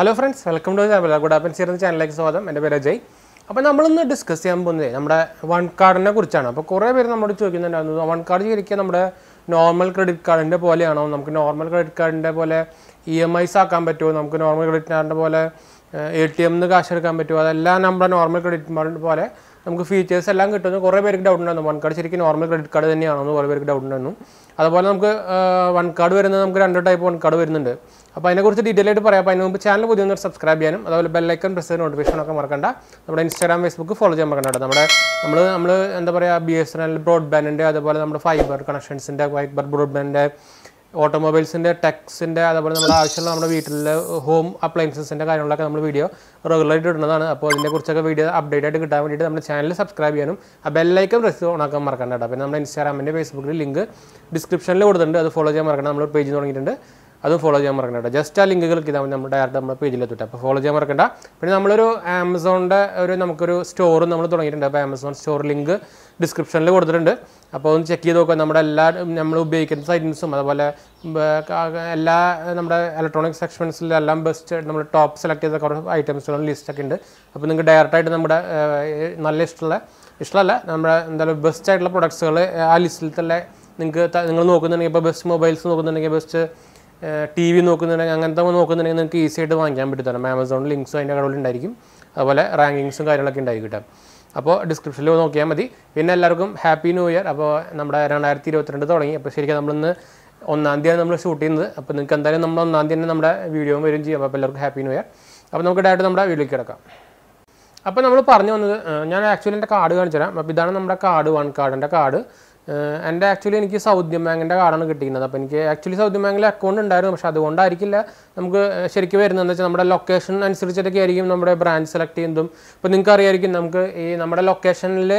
hello friends welcome to channel good ആപ്പൻ സീർ ചാനലിലേക്ക് സ്വാഗതം എൻ്റെ പേര് അജയ് അപ്പോൾ നമ്മളൊന്ന് ഡിസ്കസ് ചെയ്യാൻ പോകുന്നത് നമ്മുടെ വൺ കാർഡിനെ കുറിച്ചാണ് അപ്പോൾ കുറേ പേര് നമ്മോട് ചോദിക്കുന്നുണ്ടായിരുന്നു വൺ കാർഡ് ശരിക്കും നമ്മുടെ നോർമൽ ക്രെഡിറ്റ് കാർഡിൻ്റെ പോലെയാണോ നമുക്ക് നോർമൽ ക്രെഡിറ്റ് കാർഡിൻ്റെ പോലെ ഇ എം ഐസ് ആക്കാൻ പറ്റുമോ നമുക്ക് നോർമൽ ക്രെഡിറ്റ് കാർഡിൻ്റെ പോലെ എ ടി എമ്മിൽ നിന്ന് കാശ് എടുക്കാൻ പറ്റുമോ അതെല്ലാം നമ്മുടെ നോർമൽ ക്രെഡിറ്റ് കാർഡിൻ്റെ പോലെ നമുക്ക് ഫീച്ചേഴ്സ് എല്ലാം കിട്ടുന്നു കുറേ പേർക്ക് ഡൗട്ട് ഉണ്ടായിരുന്നു വൺ കാർഡ് ശരിക്കും നോർമൽ ക്രെഡിറ്റ് കാർഡ് തന്നെയാണെന്ന് കുറേ പേർക്ക് ഡൗട്ട് ഉണ്ടായിരുന്നു അതുപോലെ നമുക്ക് വൺ കാർഡ് വരുന്നത് നമുക്ക് രണ്ട് ടൈപ്പ് വൺ കാർഡ് വരുന്നുണ്ട് അപ്പോൾ അതിനെക്കുറിച്ച് ഡീറ്റെയിൽ ആയിട്ട് പറയാം അപ്പോൾ അതിന് മുമ്പ് ചാനൽ പുതിയ സബ്സ്ക്രൈബ് ചെയ്യാനും അതുപോലെ ബെല്ലൈക്കൺ പ്രസ് ചെയ്ത് ഒക്കെ മറക്കണ്ട നമ്മുടെ ഇൻസ്റ്റാഗ്രാം ഫേസ്ബുക്ക് ഫോളോ ചെയ്യാൻ മറക്കണ്ട കേട്ടോ നമ്മുടെ നമ്മൾ നമ്മൾ എന്താ പറയുക ബി എസ് എൻ എൽ ബ്രോഡ്ബാൻഡിൻ്റെ അതുപോലെ നമ്മുടെ ഫൈബർ കണക്ഷൻസിൻ്റെ ഫൈബർ ബ്രോഡ്ബാൻഡിൻ്റെ ഓട്ടോമൊബൈൽസിൻ്റെ ടെക്സിൻ്റെ അതേപോലെ നമ്മുടെ ആവശ്യമുള്ള നമ്മുടെ വീട്ടിലെ ഹോം അപ്ലയൻസസിൻ്റെ കാര്യങ്ങളൊക്കെ നമ്മൾ വീഡിയോ റെഗുലറായിട്ട് ഇടുന്നതാണ് അപ്പോൾ അതിനെക്കുറിച്ചൊക്കെ വീഡിയോ അപ്ഡേറ്റ് ആയിട്ട് കിട്ടാൻ വേണ്ടിയിട്ട് നമ്മുടെ ചാനൽ സബ്സ്ക്രൈബ് ചെയ്യാനും ആ ബെല്ലൈക്കൻ പ്രസ് ഓണാക്കാൻ മറക്കണ്ട കേട്ടോ പിന്നെ നമ്മുടെ ഇൻസ്റ്റാഗ്രാമിൻ്റെ ഫേസ്ബുക്കിൽ ലിങ്ക് ഡിസ്ക്രിപ്ഷനിൽ കൊടുത്തിട്ടുണ്ട് അത് ഫോളോ ചെയ്യാൻ മറക്കണം നമ്മൾ പേജ് തുടങ്ങിയിട്ടുണ്ട് അത് ഫോളോ ചെയ്യാൻ മറക്കണ്ട കേട്ടോ ജസ്റ്റ് ആ ലിങ്കുകൾ ഇതാ നമ്മൾ ഡയറക്റ്റ് നമ്മുടെ പേജിലെത്തിട്ട് അപ്പോൾ ഫോളോ ചെയ്യാൻ മറക്കണ്ട പിന്നെ നമ്മളൊരു ആമസോണിൻ്റെ ഒരു നമുക്കൊരു സ്റ്റോറും നമ്മൾ തുടങ്ങിയിട്ടുണ്ട് അപ്പോൾ ആമസോൺ സ്റ്റോർ ലിങ്ക് ഡിസ്ക്രിപ്ഷനിൽ കൊടുത്തിട്ടുണ്ട് അപ്പോൾ ഒന്ന് ചെക്ക് ചെയ്ത് നോക്കുക നമ്മുടെ എല്ലാ നമ്മൾ ഉപയോഗിക്കുന്ന സൈറ്റിൻസും അതുപോലെ എല്ലാ നമ്മുടെ ഇലക്ട്രോണിക്സ് സെക്ഷൻസിലും എല്ലാം ബെസ്റ്റ് നമ്മൾ ടോപ്പ് സെലക്ട് ചെയ്ത കുറേ ഐറ്റംസുകളും ലിസ്റ്റൊക്കെ ഉണ്ട് അപ്പോൾ നിങ്ങൾക്ക് ഡയറക്റ്റായിട്ട് നമ്മുടെ നല്ല ഇഷ്ടമുള്ള ഇഷ്ടമല്ല നമ്മുടെ എന്തായാലും ബെസ്റ്റ് ആയിട്ടുള്ള പ്രൊഡക്ട്സുകൾ ആ ലിസ്റ്റിൽ തന്നെ നിങ്ങൾക്ക് നിങ്ങൾ നോക്കുന്നുണ്ടെങ്കിൽ ഇപ്പോൾ ബെസ്റ്റ് മൊബൈൽസ് നോക്കുന്നുണ്ടെങ്കിൽ ബെസ്റ്റ് ടി വി നോക്കുന്നുണ്ടെങ്കിൽ അങ്ങനത്തെ നോക്കുന്നുണ്ടെങ്കിൽ നിങ്ങൾക്ക് ഈസി ആയിട്ട് വാങ്ങിക്കാൻ പറ്റുന്നതാണ് ആമസോണിൽ ലിങ്ക്സും അതിൻ്റെ കടകളിൽ ഉണ്ടായിരിക്കും അതുപോലെ റാങ്കിങ്സും കാര്യങ്ങളൊക്കെ ഉണ്ടായിരിക്കും കേട്ടോ അപ്പോൾ ഡിസ്ക്രിപ്ഷനിൽ നോക്കിയാൽ മതി പിന്നെ എല്ലാവർക്കും ഹാപ്പി ന്യൂ ഇയർ അപ്പോൾ നമ്മുടെ രണ്ടായിരത്തി ഇരുപത്തിരണ്ട് തുടങ്ങി അപ്പോൾ ശരിക്കും നമ്മളിന്ന് ഒന്നാം തീയതിയാണ് നമ്മൾ ഷൂട്ട് ചെയ്യുന്നത് അപ്പോൾ നിങ്ങൾക്ക് എന്തായാലും നമ്മൾ ഒന്നാം തീയതി തന്നെ നമ്മുടെ വീഡിയോയും വരും ചെയ്യും അപ്പോൾ എല്ലാവർക്കും ഹാപ്പി ന്യൂ ഇയർ അപ്പോൾ നമുക്ക് ഡയറക്റ്റ് നമ്മുടെ വീഡിയോയ്ക്ക് കിടക്കാം അപ്പോൾ നമ്മൾ പറഞ്ഞു വന്നത് ഞാൻ ആക്ച്വലി എൻ്റെ കാർഡ് കാണിച്ചു തരാം അപ്പോൾ ഇതാണ് നമ്മുടെ കാർഡ് വൺ കാർഡിൻ്റെ കാർഡ് എൻ്റെ ആക്ച്വലി എനിക്ക് സൗദ്യം ബാങ്കിൻ്റെ കാർഡാണ് കിട്ടിയിരുന്നത് അപ്പോൾ എനിക്ക് ആക്ച്വലി സൗദ്യം ബാങ്കിൽ അക്കൗണ്ട് ഉണ്ടായിരുന്നു പക്ഷേ അതുകൊണ്ടായിരിക്കില്ല നമുക്ക് ശരിക്കും വരുന്നതെന്ന് വെച്ചാൽ നമ്മുടെ ലൊക്കേഷൻ അനുസരിച്ചിട്ടൊക്കെ ആയിരിക്കും നമ്മുടെ ബ്രാഞ്ച് സെലക്ട് ചെയ്യുന്നതും ഇപ്പോൾ നിങ്ങൾക്ക് അറിയായിരിക്കും നമുക്ക് ഈ നമ്മുടെ ലൊക്കേഷനിൽ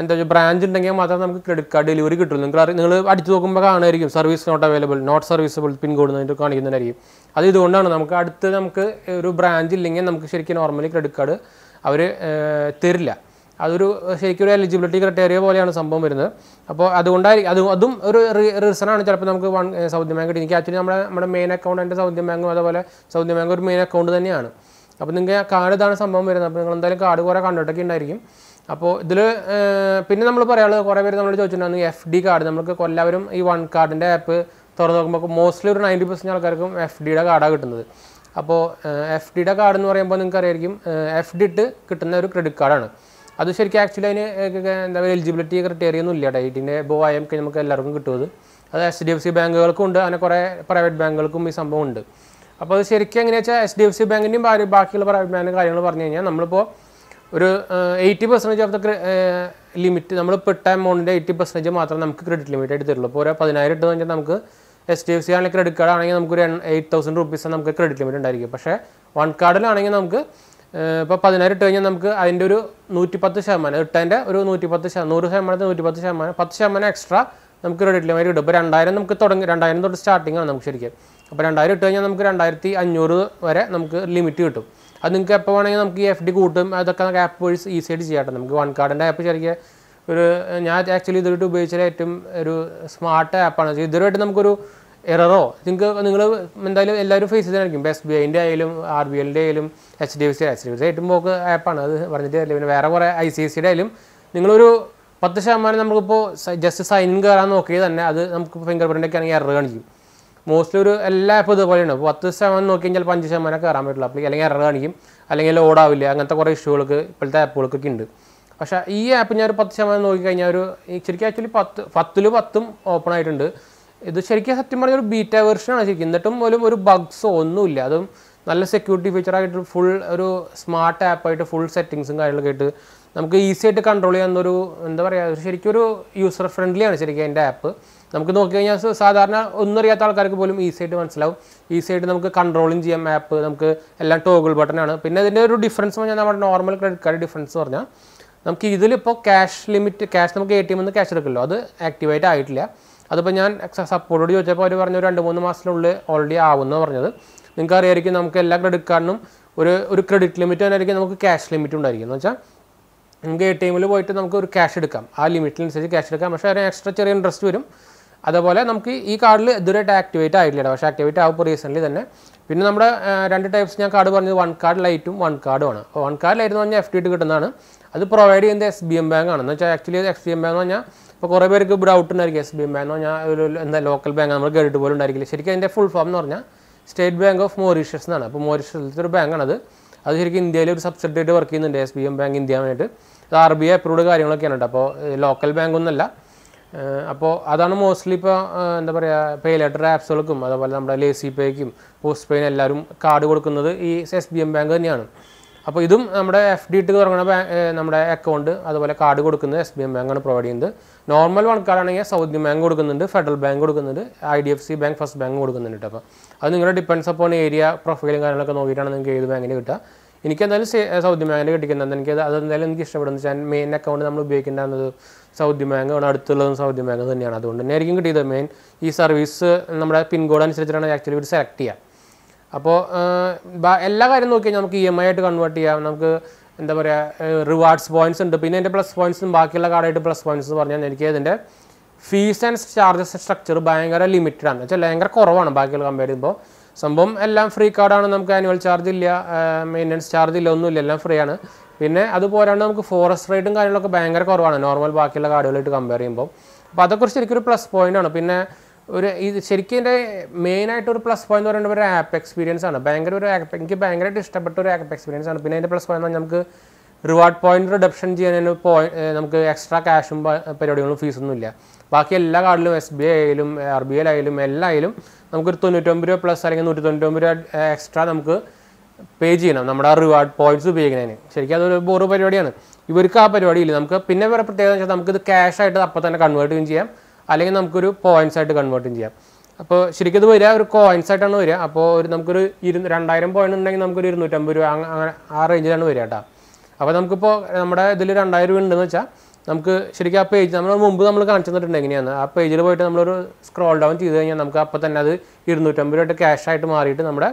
എന്താ വെച്ചാൽ ബ്രാഞ്ച് ഉണ്ടെങ്കിൽ മാത്രമേ നമുക്ക് ക്രെഡിറ്റ് കാർഡ് ഡെലിവറി കിട്ടുള്ളൂ നിങ്ങൾ അറി നിങ്ങൾ അടുത്ത് നോക്കുമ്പോൾ കാണുമായിരിക്കും service not available not serviceable pin code എന്നിട്ട് കാണിക്കുന്നതായിരിക്കും അത് ഇതുകൊണ്ടാണ് നമുക്ക് അടുത്ത് നമുക്ക് ഒരു ബ്രാഞ്ച് ഇല്ലെങ്കിൽ നമുക്ക് ശരിക്കും നോർമലി ക്രെഡിറ്റ് കാർഡ് അവർ തരില്ല അതൊരു ശരിക്കും ഒരു എലിജിബിലിറ്റി ക്രൈറ്റേറിയ പോലെയാണ് സംഭവം വരുന്നത് അപ്പോൾ അതുകൊണ്ടായിരിക്കും അത് അതും ഒരു റീസൺ ആണ് ചിലപ്പോൾ നമുക്ക് വൺ സൗദി ബാങ്ക് എനിക്ക് ആക്ച്വലി നമ്മുടെ നമ്മുടെ മെയിൻ അക്കൗണ്ട് എൻ്റെ സൗദി ബാങ്കും അതുപോലെ സൗദി ബാങ്ക് ഒരു മെയിൻ അക്കൗണ്ട് തന്നെയാണ് അപ്പോൾ നിങ്ങൾക്ക് കാർഡ് ഇതാണ് സംഭവം വരുന്നത് അപ്പോൾ നിങ്ങൾ എന്തായാലും കാർഡ് കുറേ കണ്ടിട്ടൊക്കെ ഉണ്ടായിരിക്കും അപ്പോൾ ഇതിൽ പിന്നെ നമ്മൾ പറയാനുള്ളത് കുറേ പേര് നമ്മൾ ചോദിച്ചിട്ടുണ്ടായിരുന്നു എഫ് ഡി കാർഡ് നമുക്ക് എല്ലാവരും ഈ വൺ കാർഡിൻ്റെ ആപ്പ് തുറന്ന് നോക്കുമ്പോൾ മോസ്റ്റ്ലി ഒരു നയൻറ്റി പെർസെൻറ്റ് ആൾക്കാർക്കും എഫ് ഡിയുടെ കാർഡാണ് കിട്ടുന്നത് അപ്പോൾ എഫ് ഡിയുടെ കാർഡ് എന്ന് പറയുമ്പോൾ അറിയായിരിക്കും എഫ് ഡി ഇട്ട് കിട്ടുന്ന ഒരു ക്രെഡിറ്റ് കാർഡാണ് അത് ശരിക്കും ആക്ച്വലി അതിന് എന്താ പറയുക എലിജിബിലിറ്റി ക്രിറ്റേറിയ ഒന്നും ഇല്ല ബോ ബോയം നമുക്ക് എല്ലാവർക്കും കിട്ടുന്നത് അത് എച്ച് ഡി എഫ് സി ബാങ്കുകൾക്കും ഉണ്ട് അങ്ങനെ കുറേ പ്രൈവറ്റ് ബാങ്കുകൾക്കും ഈ സംഭവം ഉണ്ട് അപ്പോൾ അത് ശരിക്കും എങ്ങനെയാണെന്ന് വെച്ചാൽ എച്ച് ഡി എഫ് സി ബാങ്കിൻ്റെയും ബാക്കി ബാക്കിയുള്ള പ്രൈവറ്റ് ബാങ്കിൻ്റെ കാര്യങ്ങൾ പറഞ്ഞു കഴിഞ്ഞാൽ നമ്മളിപ്പോൾ ഒരു eighty percentage of the limit നമ്മൾ പെട്ട എമൗണ്ടിൻ്റെ എയ്റ്റി പെർസെൻറ്റേജ് മാത്രം നമുക്ക് ക്രെഡിറ്റ് ലിമിറ്റ് ആയിട്ട് തരുള്ളൂ അപ്പോൾ ഒരു പതിനായിരം ഇട്ടെന്ന് വെച്ചാൽ നമുക്ക് എസ് ഡി എഫ് സി ആണെങ്കിൽ ക്രെഡിറ്റ് കാർഡ് ആണെങ്കിൽ നമുക്ക് ഒരു എയ്റ്റ് തൗസൻഡ് റുപ്പീസ് നമുക്ക് ക്രെഡിറ്റ് ലിമിറ്റ് ഉണ്ടായിരിക്കും പക്ഷേ വൺ കാർഡിലാണെങ്കിൽ നമുക്ക് ഇപ്പോൾ പതിനായിരം ഇട്ട് കഴിഞ്ഞാൽ നമുക്ക് അതിൻ്റെ ഒരു പത്ത് ശതമാനം ഇട്ടതിൻ്റെ ഒരു പത്ത് ശതമാനം നൂറ് ശതമാനത്തിന് പത്ത് ശതമാനം പത്ത് ശതമാനം എക്സ്ട്രാ നമുക്ക് ക്രെഡിറ്റിൽ വരെ കിട്ടും ഇപ്പോൾ രണ്ടായിരം നമുക്ക് തുടങ്ങി രണ്ടായിരം തൊട്ട് സ്റ്റാർട്ടിംഗ് ആണ് നമുക്ക് ശരിക്കും അപ്പോൾ രണ്ടായിരം ഇട്ട് കഴിഞ്ഞാൽ നമുക്ക് രണ്ടായിരത്തി അഞ്ഞൂറ് വരെ നമുക്ക് ലിമിറ്റ് കിട്ടും അത് നിങ്ങൾക്ക് എപ്പോൾ വേണമെങ്കിൽ നമുക്ക് ഈ എഫ് ഡി കൂട്ടും അതൊക്കെ നമുക്ക് ആപ്പ് വഴി ഈസി ആയിട്ട് ചെയ്യാട്ടെ നമുക്ക് വൺ കാർഡിൻ്റെ ആപ്പ് ശരിക്കും ഒരു ഞാൻ ആക്ച്വലി ഇതുവരെയായിട്ട് ഉപയോഗിച്ചാൽ ഏറ്റവും ഒരു സ്മാർട്ട് ആപ്പാണ് ഇതുവരെയായിട്ട് നമുക്കൊരു എററോ നിങ്ങൾക്ക് നിങ്ങൾ എന്തായാലും എല്ലാവരും ഫേസ് ചെയ്തായിരിക്കും എസ് ബി ഐൻ്റെ ആയാലും ആർ ബി എല്ലിൻ്റെ ആയാലും H D F C H D F C ഏറ്റവും പോക്ക് ആപ്പാണ് അത് പറഞ്ഞിട്ട് പിന്നെ വേറെ കുറേ ഐ സി എസ് സിയുടെ ആയാലും നിങ്ങളൊരു പത്ത് ശതമാനം നമുക്കിപ്പോൾ ജസ്റ്റ് സൈൻ കയറാൻ നോക്കിയത് തന്നെ അത് നമുക്ക് ഫിംഗർ പ്രിൻ്റൊക്കെ ആണെങ്കിൽ എറർ കാണിക്കും മോസ്റ്റ്ലി ഒരു എല്ലാ ആപ്പും ഇതുപോലെയാണ് അപ്പോൾ പത്ത് ശതമാനം നോക്കി കഴിഞ്ഞാൽ അഞ്ച് ശതമാനം കയറാൻ പറ്റുള്ളൂ അപ്പോൾ അല്ലെങ്കിൽ എറർ കാണിക്കും അല്ലെങ്കിൽ ഓടാവില്ല അങ്ങനത്തെ കുറേ ഇഷ്യൂകൾക്ക് ഇപ്പോഴത്തെ ആപ്പുകൾക്കൊക്കെ ഉണ്ട് പക്ഷേ ഈ ആപ്പ് ഞാൻ ഒരു പത്ത് ശതമാനം നോക്കിക്കഴിഞ്ഞാൽ ഒരു ശരിക്കും ആക്ച്വലി പത്ത് പത്തിൽ പത്തും ഓപ്പൺ ആയിട്ടുണ്ട് ഇത് ശരിക്കും സത്യം പറഞ്ഞ ഒരു ബീറ്റ ആണ് ശരിക്കും എന്നിട്ടും പോലും ഒരു ബഗ്സോ ഒന്നുമില്ല അതും നല്ല സെക്യൂരിറ്റി ഫീച്ചറായിട്ട് ഫുൾ ഒരു സ്മാർട്ട് ആപ്പായിട്ട് ഫുൾ സെറ്റിങ്സും കാര്യങ്ങളൊക്കെ ആയിട്ട് നമുക്ക് ഈസി ആയിട്ട് കൺട്രോൾ ചെയ്യാവുന്നൊരു എന്താ പറയുക ശരിക്കും ഒരു യൂസർ ഫ്രണ്ട്ലിയാണ് ശരിക്കും അതിൻ്റെ ആപ്പ് നമുക്ക് നോക്കി കഴിഞ്ഞാൽ സാധാരണ ഒന്നും അറിയാത്ത ആൾക്കാർക്ക് പോലും ഈസി ആയിട്ട് മനസ്സിലാവും ഈസി ആയിട്ട് നമുക്ക് കൺട്രോളും ചെയ്യാം ആപ്പ് നമുക്ക് എല്ലാം ടോഗിൾ ബട്ടണാണ് പിന്നെ ഇതിൻ്റെ ഒരു ഡിഫറൻസ് പറഞ്ഞാൽ നമ്മുടെ നോർമൽ ക്രെഡിറ്റ് കാർഡ് ഡിഫറൻസ് പറഞ്ഞാൽ നമുക്ക് ഇതിലിപ്പോൾ ക്യാഷ് ലിമിറ്റ് ക്യാഷ് നമുക്ക് എ ടി എമ്മിൽ നിന്ന് ക്യാഷ് എടുക്കല്ലോ അത് ആക്ടിവേറ്റ് ആയിട്ടില്ല അതിപ്പോൾ ഞാൻ സപ്പോർട്ടോട് ചോദിച്ചപ്പോൾ അവർ പറഞ്ഞു രണ്ട് മൂന്ന് മാസത്തിനുള്ളിൽ ഓൾറെഡി ആവുമെന്ന് പറഞ്ഞത് നിങ്ങൾക്ക് അറിയായിരിക്കും നമുക്ക് എല്ലാ ക്രെഡിറ്റ് കാർഡിനും ഒരു ഒരു ക്രെഡിറ്റ് ലിമിറ്റ് തന്നെയായിരിക്കും നമുക്ക് ക്യാഷ് ലിമിറ്റ് ഉണ്ടായിരിക്കും എന്ന് വെച്ചാൽ നമുക്ക് എ ടി എമ്മിൽ പോയിട്ട് നമുക്ക് ഒരു ക്യാഷ് എടുക്കാം ആ ലിമിറ്റിനനുസരിച്ച് ക്യാഷ് എടുക്കാം പക്ഷേ അതിന് എക്സ്ട്രാ ചെറിയ ഇൻട്രസ്റ്റ് വരും അതുപോലെ നമുക്ക് ഈ കാർഡിൽ ഇതുവരെയായിട്ട് ആക്ടിവേറ്റ് ആയിട്ടില്ല പക്ഷേ ആക്ടിവേറ്റ് ആവും റീസെൻ്റ്ലി തന്നെ പിന്നെ നമ്മുടെ രണ്ട് ടൈപ്സ് ഞാൻ കാർഡ് പറഞ്ഞത് വൺ കാർഡ് ലൈറ്റും വൺ കാർഡുമാണ് വൺ കാർഡ് ലൈറ്റ് എന്ന് പറഞ്ഞാൽ എഫ് ടി ഇട്ട് കിട്ടുന്നതാണ് അത് പ്രൊവൈഡ് ചെയ്യുന്നത് എസ് ബി എം ബാങ്ക് ആണ് വെച്ചാൽ actually S B M bank എന്ന് പറഞ്ഞാൽ ഇപ്പോൾ കുറേ പേർക്ക് ഇവിടെ ഔട്ട് ഉണ്ടായിരിക്കും എസ് ബി എം ബാങ്ക് എന്ന് പറഞ്ഞാൽ ഒരു എന്താ ലോക്കൽ ബാങ്ക് നമ്മൾ കേട്ടിട്ട് പോലും ഉണ്ടായിരിക്കില്ല ശരിക്കും അതിൻ്റെ ഫുൾ ഫോം എന്ന് പറഞ്ഞാൽ സ്റ്റേറ്റ് ബാങ്ക് ഓഫ് മോറീഷ്യസ് എന്നാണ് അപ്പോൾ മോറീഷ്യസിലത്തെ ഒരു ബാങ്കാണത് അത് ശരിക്കും ഇന്ത്യയിൽ ഒരു സബ്സിഡിയായിട്ട് വർക്ക് ചെയ്യുന്നുണ്ട് S B M bank India വേണ്ടിയിട്ട് അത് ആർ ബി ഐ അപ്രൂവ്ഡ് കാര്യങ്ങളൊക്കെയാണ് കേട്ടോ അപ്പോൾ ലോക്കൽ ബാങ്ക് ഒന്നുമല്ല അപ്പോൾ അതാണ് മോസ്റ്റ്ലി ഇപ്പോൾ എന്താ പറയുക പേ ലെറ്റർ ആപ്സുകൾക്കും അതുപോലെ നമ്മുടെ ലേസി പേക്കും പോസ്റ്റ് പേയ്ക്കും എല്ലാവരും കാർഡ് കൊടുക്കുന്നത് ഈ എസ് ബി എം ബാങ്ക് തന്നെയാണ് അപ്പോൾ ഇതും നമ്മുടെ എഫ് ഡി ഇട്ട് തുടങ്ങുന്ന നമ്മുടെ അക്കൗണ്ട് അതുപോലെ കാർഡ് കൊടുക്കുന്നത് എസ് ബി എം ബാങ്കാണ് പ്രൊവൈഡ് ചെയ്യുന്നത് നോർമൽ വൺ കാർഡാണെങ്കിൽ സൗദി ബാങ്ക് കൊടുക്കുന്നുണ്ട് ഫെഡറൽ ബാങ്ക് കൊടുക്കുന്നുണ്ട് I D F C bank first bank കൊടുക്കുന്നുണ്ട് അപ്പോൾ അത് നിങ്ങളുടെ ഡിപ്പെൻസ് അപ്പോൺ ഏരിയ പ്രൊഫൈലും കാര്യങ്ങളൊക്കെ നോക്കിയിട്ടാണ് നിങ്ങൾക്ക് ഏത് ബാങ്കിന് കിട്ടുക എനിക്ക് എന്തായാലും സൗദി ബാങ്കിന് കിട്ടിക്കുന്നത് എനിക്ക് അത് എന്തായാലും എനിക്ക് ഇഷ്ടപ്പെടുന്നത് വെച്ചാൽ മെയിൻ അക്കൗണ്ട് നമ്മൾ ഉപയോഗിക്കേണ്ടത് സൗദി ബാങ്ക് ആണ് അടുത്തുള്ളതും സൗദി ബാങ്ക് തന്നെയാണ് അതുകൊണ്ട് തന്നെ ആയിരിക്കും കിട്ടിയത് മെയിൻ ഈ സർവീസ് നമ്മുടെ പിൻകോഡ് അനുസരിച്ചിട്ടാണ് ആക്ച്വലി ഒരു സെലക്ട് ചെയ്യുക അപ്പോൾ എല്ലാ കാര്യം നോക്കിയാൽ നമുക്ക് ഇ എം ഐ ആയിട്ട് കൺവേർട്ട് ചെയ്യാം നമുക്ക് എന്താ പറയുക റിവാർഡ്സ് പോയിന്റ്സ് ഉണ്ട് പിന്നെ എൻ്റെ പ്ലസ് പോയിന്റ്സും ബാക്കിയുള്ള കാർഡായിട്ട് പ്ലസ് പോയിന്റ്സ് എന്ന് പറഞ്ഞാൽ എനിക്ക് ഇതിൻ്റെ ഫീസ് ആൻഡ് ചാർജസ് സ്ട്രക്ചർ ഭയങ്കര ലിമിറ്റഡ് ആണ് വെച്ചാൽ ഭയങ്കര കുറവാണ് ബാക്കിയുള്ള കമ്പയർ ചെയ്യുമ്പോൾ സംഭവം എല്ലാം ഫ്രീ കാർഡാണ് നമുക്ക് ആനുവൽ ചാർജ് ഇല്ല മെയിൻ്റനൻസ് ചാർജ് ഇല്ല ഒന്നുമില്ല എല്ലാം ഫ്രീ ആണ് പിന്നെ അതുപോലെയാണ് നമുക്ക് ഫോറസ്റ്റ് റേറ്റും കാര്യങ്ങളൊക്കെ ഭയങ്കര കുറവാണ് നോർമൽ ബാക്കിയുള്ള കാർഡുകളായിട്ട് കമ്പയർ ചെയ്യുമ്പോൾ അപ്പോൾ അതൊക്കെ ശരിക്കും പ്ലസ് പ്ലസ് ആണ് പിന്നെ ഒരു ഇത് ശരിക്കും എൻ്റെ മെയിനായിട്ട് ഒരു പ്ലസ് പോയിന്റ് പറയുന്നത് ഒരു ആപ്പ് എക്സ്പീരിയൻസ് ആണ് ഭയങ്കര ഒരു ആപ്പ് എനിക്ക് ഭയങ്കരമായിട്ട് ഇഷ്ടപ്പെട്ട ഒരു ആപ്പ് എക്സ്പീരിയൻസ് ആണ് പിന്നെ അതിൻ്റെ പ്ലസ് പോയിന്റ് നമുക്ക് റിവാർഡ് പോയിന്റ് റിഡപ്ഷൻ ചെയ്യാൻ പോയിന്റ് നമുക്ക് എക്സ്ട്രാ ക്യാഷും പരിപാടികളും ഫീസൊന്നും ഇല്ല ബാക്കി എല്ലാ കാർഡിലും എസ് ബി ഐ ആയാലും ആർ ബി ഐ ആയാലും എല്ലാ ആയാലും നമുക്കൊരു തൊണ്ണൂറ്റൊമ്പത് രൂപ പ്ലസ് അല്ലെങ്കിൽ നൂറ്റി തൊണ്ണൂറ്റൊമ്പത് രൂപ എക്സ്ട്രാ നമുക്ക് പേ ചെയ്യണം നമ്മുടെ ആ റിവാർഡ് പോയിന്റ്സ് ഉപയോഗിക്കുന്നതിന് ശരിക്കും അതൊരു ബോറ് പരിപാടിയാണ് ഇവർക്ക് ആ പരിപാടിയില്ല നമുക്ക് പിന്നെ വേറെ പ്രത്യേകത വെച്ചാൽ നമുക്കിത് ക്യാഷ് ആയിട്ട് അപ്പം തന്നെ കൺവേർട്ട് ചെയ്യാം അല്ലെങ്കിൽ നമുക്കൊരു പോയിന്റ്സ് ആയിട്ട് കൺവേർട്ടും ചെയ്യാം അപ്പോൾ ശരിക്കും ഇത് വരിക ഒരു കോയിൻസ് ആയിട്ടാണ് വരിക അപ്പോൾ ഒരു നമുക്കൊരു ഇരു രണ്ടായിരം പോയിന്റ് ഉണ്ടെങ്കിൽ നമുക്കൊരു ഇരുന്നൂറ്റമ്പത് രൂപ അങ്ങനെ ആ റേഞ്ചിലാണ് വരിക കേട്ടോ അപ്പോൾ നമുക്കിപ്പോൾ നമ്മുടെ ഇതിൽ രണ്ടായിരം രൂപ ഉണ്ടെന്ന് വെച്ചാൽ നമുക്ക് ശരിക്കും ആ പേജ് നമ്മൾ മുമ്പ് നമ്മൾ കാണിച്ചു തന്നിട്ടുണ്ട് എങ്ങനെയാണ് ആ പേജിൽ പോയിട്ട് നമ്മളൊരു സ്ക്രോൾ ഡൗൺ ചെയ്ത് കഴിഞ്ഞാൽ നമുക്ക് അപ്പോൾ തന്നെ അത് ഇരുന്നൂറ്റമ്പത് രൂപയായിട്ട് ക്യാഷ് ആയിട്ട് മാറിയിട്ട് നമ്മുടെ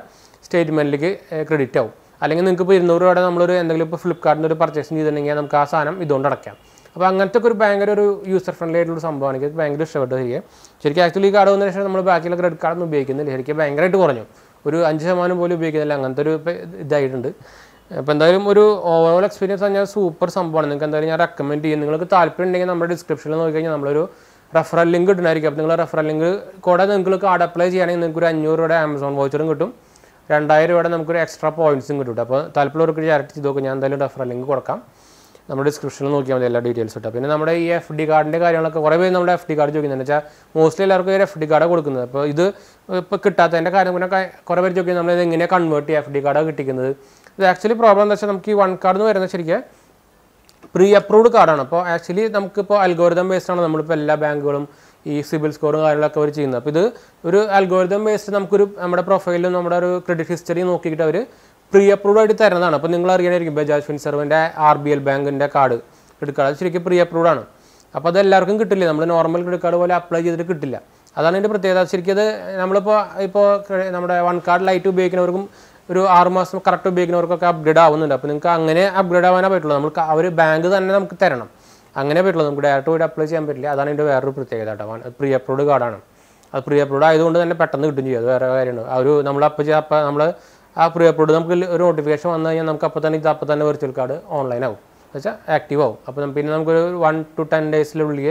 സ്റ്റേറ്റ്മെൻറ്റിലേക്ക് ക്രെഡിറ്റ് ആവും അല്ലെങ്കിൽ നിങ്ങൾക്ക് ഇപ്പോൾ ഇരുന്നൂറ് രൂപയുടെ നമ്മളൊരു എന്തെങ്കിലും ഇപ്പോൾ ഫ്ലിപ്കാർട്ടിൽ ഒരു പർച്ചേസ് ചെയ്തിട്ടുണ്ടെങ്കിൽ നമുക്ക് ആ സാധനം ഇതുകൊണ്ട് അടയ്ക്കാം അപ്പോൾ അങ്ങനത്തെ ഒരു ഭയങ്കര ഒരു യൂസർ ഫ്രണ്ട്ലി ആയിട്ടുള്ള സംഭവമാണ് എനിക്ക് ഭയങ്കര ഇഷ്ടപ്പെട്ടു ശരിക്കും ശരിക്കും ആക്ച്വലി ഈ കാർഡ് വന്നതിന് ശേഷം നമ്മൾ ബാക്കിയുള്ള ക്രെഡിറ്റ് കാർഡൊന്നും ഉപയോഗിക്കുന്നില്ല ശരിക്കും ഭയങ്കരമായിട്ട് കുറഞ്ഞു ഒരു അഞ്ച് ശതമാനം പോലും ഉപയോഗിക്കുന്നില്ല അങ്ങനത്തെ ഒരു ഇതായിട്ടുണ്ട് അപ്പോൾ എന്തായാലും ഒരു ഓവറോൾ എക്സ്പീരിയൻസ് പറഞ്ഞാൽ സൂപ്പർ സംഭവമാണ് നിങ്ങൾക്ക് എന്തായാലും ഞാൻ റെക്കമെൻഡ് ചെയ്യും നിങ്ങൾക്ക് താല്പര്യം ഉണ്ടെങ്കിൽ നമ്മുടെ ഡിസ്ക്രിപ്ഷനിൽ നോക്കി കഴിഞ്ഞാൽ നമ്മളൊരു റെഫറൽ ലിങ്ക് ഇടുന്നതായിരിക്കും അപ്പോൾ നിങ്ങൾ റെഫറൽ ലിങ്ക് കൂടെ നിങ്ങൾക്ക് കാർഡ് അപ്ലൈ ചെയ്യുകയാണെങ്കിൽ നിങ്ങൾക്ക് ഒരു അഞ്ഞൂറ് രൂപയുടെ ആമസോൺ വോച്ചറും കിട്ടും രണ്ടായിരം രൂപയുടെ നമുക്കൊരു എക്സ്ട്രാ പോയിന്റ്സും കിട്ടും അപ്പോൾ താല്പര്യമുള്ളവർക്ക് ചാരിറ്റി ചെയ്ത് നോക്കും ഞാൻ എന്തായാലും റെഫറൽ ലിങ്ക് കൊടുക്കാം നമ്മുടെ ഡിസ്ക്രിപ്ഷനിൽ നോക്കിയാൽ മതി എല്ലാ ഡീറ്റെയിൽസ് കിട്ടും പിന്നെ നമ്മുടെ ഈ എഫ് ഡി കാർഡിൻ്റെ കാര്യങ്ങളൊക്കെ കുറേ പേര് നമ്മുടെ എഫ് ഡി കാർഡ് ചോദിക്കുന്നത് വെച്ചാൽ മോസ്റ്റ്ലി എല്ലാവർക്കും ഒരു എഫ് ഡി കാർഡാണ് കൊടുക്കുന്നത് അപ്പോൾ ഇത് ഇപ്പോൾ കിട്ടാത്തതിൻ്റെ കാര്യം പിന്നെ കുറേ പേര് ചോദിക്കുന്നത് നമ്മൾ ഇത് എങ്ങനെയാണ് കൺവേർട്ട് ചെയ്യുക എഫ് ഡി കാർഡാണ് കിട്ടിക്കുന്നത് ഇത് ആക്ച്വലി പ്രോബ്ലം എന്താ വെച്ചാൽ നമുക്ക് ഈ വൺ കാർഡ് എന്ന് പറയുന്നത് ശരിക്കും പ്രീ അപ്രൂവ്ഡ് കാർഡാണ് അപ്പോൾ ആക്ച്വലി നമുക്കിപ്പോൾ അൽഗോരിതം ബേസ്ഡ് ആണ് നമ്മളിപ്പോൾ എല്ലാ ബാങ്കുകളും ഈ സിബിൽ സ്കോറും കാര്യങ്ങളൊക്കെ അവർ ചെയ്യുന്നത് അപ്പോൾ ഇത് ഒരു അൽഗോരിതം ബേസ്ഡ് നമുക്കൊരു നമ്മുടെ പ്രൊഫൈലും നമ്മുടെ ഒരു ക്രെഡിറ്റ് ഹിസ്റ്ററി നോക്കിയിട്ട് അവർ പ്രീ അപ്രൂവ് ആയിട്ട് തരുന്നതാണ് അപ്പോൾ നിങ്ങൾ അറിയാനായിരിക്കും ബജാജ് ഫിൻസർവിൻ്റെ ആർ ബി എൽ ബാങ്കിൻ്റെ കാർഡ് ക്രെഡിറ്റ് കാർഡ് അത് ശരിക്കും പ്രീ അപ്രൂവ് ആണ് അപ്പോൾ അത് എല്ലാവർക്കും കിട്ടില്ല നമ്മൾ നോർമൽ ക്രെഡിറ്റ് കാർഡ് പോലെ അപ്ലൈ ചെയ്തിട്ട് കിട്ടില്ല അതാണ് എൻ്റെ പ്രത്യേകത ശരിക്കും അത് നമ്മളിപ്പോൾ ഇപ്പോൾ നമ്മുടെ വൺ കാർഡ് ലൈറ്റ് ഉപയോഗിക്കുന്നവർക്കും ഒരു ആറുമാസം കറക്റ്റ് ഉപയോഗിക്കുന്നവർക്കൊക്കെ അപ്ഗ്രേഡ് ആവുന്നുണ്ട് അപ്പോൾ നിങ്ങൾക്ക് അങ്ങനെ അപ്ഗ്രേഡ് ആവാനേ പറ്റുള്ളൂ നമുക്ക് അവർ ബാങ്ക് തന്നെ നമുക്ക് തരണം അങ്ങനെ പറ്റുള്ളൂ നമുക്ക് ഡയറക്റ്റ് പോയിട്ട് അപ്ലൈ ചെയ്യാൻ പറ്റില്ല അതാണ് എൻ്റെ വേറൊരു പ്രത്യേകത കേട്ടോ പ്രീ അപ്രൂവ് കാർഡാണ് അത് പ്രീ അപ്രൂവ് ആയതുകൊണ്ട് തന്നെ പെട്ടെന്ന് കിട്ടും ചെയ്യും അത് വേറെ കാര്യമാണ് ആ ഒരു നമ്മൾ അപ്പോൾ നമ്മൾ ആ പ്രീ അപ്ലോഡ് നമുക്ക് ഒരു നോട്ടിഫിക്കേഷൻ വന്നു കഴിഞ്ഞാൽ നമുക്ക് അപ്പോൾ തന്നെ ഇത് അപ്പോൾ തന്നെ വെർച്വൽ കാർഡ് ഓൺലൈൻ ആവും വെച്ചാൽ ആക്റ്റീവ് ആവും അപ്പോൾ പിന്നെ നമുക്കൊരു വൺ ടു ടെൻ ഡേയ്സിലുള്ളിൽ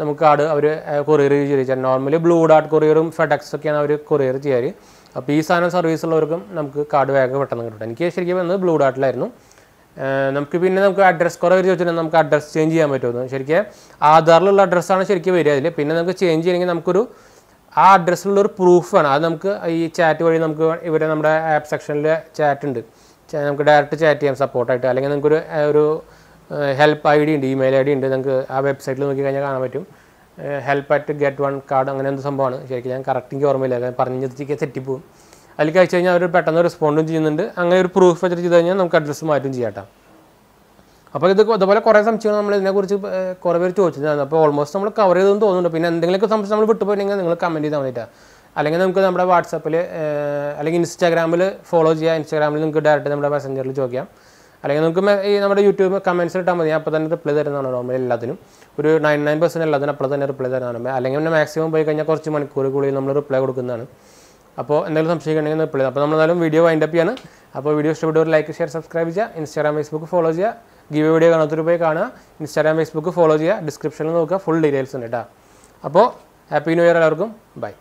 നമുക്ക് കാർഡ് അവർ കൊറിയർ ചെയ്യിച്ചാൽ നോർമലി ബ്ലൂ ഡാർട്ട് കൊറിയറും ഫെഡക്സ് ഒക്കെയാണ് അവർ കൊറിയർ ചെയ്യാറ് അപ്പോൾ ഈ സാധനം സർവീസ് ഉള്ളവർക്കും നമുക്ക് കാർഡ് വേഗം പെട്ടെന്ന് കിട്ടും എനിക്ക് ശരിക്കും വന്നത് ബ്ലൂ ഡാർട്ടിലായിരുന്നു നമുക്ക് പിന്നെ നമുക്ക് അഡ്രസ് കുറേ പേര് ചോദിച്ചിട്ടുണ്ട് നമുക്ക് അഡ്രസ് ചേഞ്ച് ചെയ്യാൻ പറ്റുമെന്ന് ശരിക്കും ആധാറിലുള്ള അഡ്രസ്സാണ് ശരിക്കും വരിക അതിൽ പിന്നെ നമുക്ക് ചേഞ്ച് ചെയ്യണമെങ്കിൽ നമുക്കൊരു ആ അഡ്രസ്സിലുള്ള ഒരു വേണം അത് നമുക്ക് ഈ ചാറ്റ് വഴി നമുക്ക് ഇവിടെ നമ്മുടെ ആപ്പ് സെക്ഷനിൽ ചാറ്റ് ഉണ്ട് നമുക്ക് ഡയറക്റ്റ് ചാറ്റ് ചെയ്യാം സപ്പോർട്ടായിട്ട് അല്ലെങ്കിൽ നമുക്കൊരു ഒരു ഹെൽപ്പ് ഐ ഡി ഉണ്ട് ഇമെയിൽ ഐ ഡി ഉണ്ട് നമുക്ക് ആ വെബ്സൈറ്റിൽ നോക്കി കഴിഞ്ഞാൽ കാണാൻ പറ്റും help at get one card അങ്ങനെ എന്ത് സംഭവമാണ് ശരിക്കും ഞാൻ കറക്റ്റ് എനിക്ക് ഓർമ്മയില്ല പറഞ്ഞ് തെറ്റിപ്പോവും അതിലേക്ക് അയച്ചു കഴിഞ്ഞാൽ അവർ പെട്ടെന്ന് റെസ്പോണ്ടും ചെയ്യുന്നുണ്ട് അങ്ങനെ ഒരു പ്രൂഫ് വെച്ചിട്ട് ചെയ്ത് കഴിഞ്ഞാൽ നമുക്ക് അഡ്രസ്സ് മാറ്റും ചെയ്യാം അപ്പോൾ ഇത് ഇതുപോലെ കുറേ സംശയങ്ങൾ നമ്മൾ ഇതിനെക്കുറിച്ച് കുറേ പേര് ചോദിച്ചിട്ടുണ്ട് അപ്പോൾ ഓൾമോസ്റ്റ് നമ്മൾ കവർ ചെയ്തെന്ന് തോന്നുന്നുണ്ട് പിന്നെ എന്തെങ്കിലുമൊക്കെ സംശയം നമ്മൾ വിട്ടുപോയിട്ടുണ്ടെങ്കിൽ നിങ്ങൾ കമൻറ്റ് ചെയ്താൽ മതിയിട്ടാണ് അല്ലെങ്കിൽ നമുക്ക് നമ്മുടെ വാട്സപ്പിൽ അല്ലെങ്കിൽ ഇൻസ്റ്റാഗ്രാമിൽ ഫോളോ ചെയ്യാം ഇൻസ്റ്റാഗ്രാമിൽ നിങ്ങൾക്ക് ഡയറക്റ്റ് നമ്മുടെ മെസ്സഞ്ചറിൽ ചോദിക്കാം അല്ലെങ്കിൽ നമുക്ക് ഈ നമ്മുടെ യൂട്യൂബ് കമൻസ് ഇട്ടാൽ മതി അപ്പോൾ തന്നെ റിപ്ലൈ തരുന്നതാണ് നോർമൽ എല്ലാത്തിനും ഒരു നയൻ നയൻ പെർസെൻറ്റ് എല്ലാത്തിനും അപ്പോൾ തന്നെ റിപ്ലൈ തരുന്നതാണ് അല്ലെങ്കിൽ പിന്നെ മാക്സിമം പോയി കഴിഞ്ഞാൽ കുറച്ച് മണിക്കൂറുകളിൽ നമ്മൾ റിപ്ലൈ കൊടുക്കുന്നതാണ് അപ്പോൾ എന്തെങ്കിലും സംശയം ഉണ്ടെങ്കിൽ റിപ്ലൈ അപ്പോൾ നമ്മൾ എന്നാലും വീഡിയോ വൈൻഡപ്പ് ചെയ്യാണ് അപ്പോൾ വീഡിയോ ഇഷ്ടപ്പെട്ടവർ ലൈക്ക് ഷെയർ സബ്സ്ക്രൈബ് ചെയ്യുക ഇൻസ്റ്റാഗ്രാം ഫേസ്ബുക്ക് ഫോളോ ചെയ്യുക ഗീവ് വീഡിയോ കാണാത്തൊരു പോയി കാണുക ഇൻസ്റ്റാഗ്രാം ഫേസ്ബുക്ക് ഫോളോ ചെയ്യുക ഡിസ്ക്രിപ്ഷനിൽ നോക്കുക ഫുൾ ഡീറ്റെയിൽസ് ഉണ്ട് കേട്ടോ അപ്പോൾ ഹാപ്പി ന്യൂ ഇയർ എല്ലാവർക്കും ബൈ